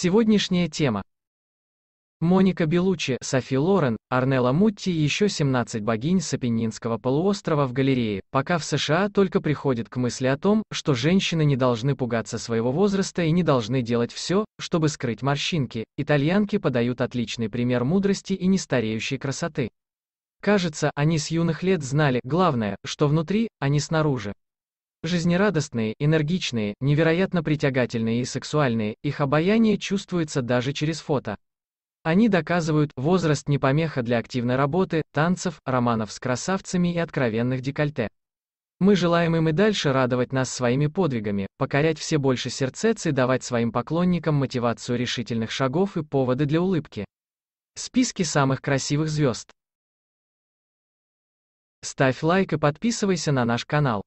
Сегодняшняя тема. Моника Белучи, Софи Лорен, Арнелла Мутти и еще 17 богинь с полуострова в галерее, пока в США только приходит к мысли о том, что женщины не должны пугаться своего возраста и не должны делать все, чтобы скрыть морщинки, итальянки подают отличный пример мудрости и нестареющей красоты. Кажется, они с юных лет знали, главное, что внутри, а не снаружи. Жизнерадостные, энергичные, невероятно притягательные и сексуальные, их обаяние чувствуется даже через фото. Они доказывают, возраст не помеха для активной работы, танцев, романов с красавцами и откровенных декольте. Мы желаем им и дальше радовать нас своими подвигами, покорять все больше сердец и давать своим поклонникам мотивацию решительных шагов и поводы для улыбки. Списки самых красивых звезд. Ставь лайк и подписывайся на наш канал.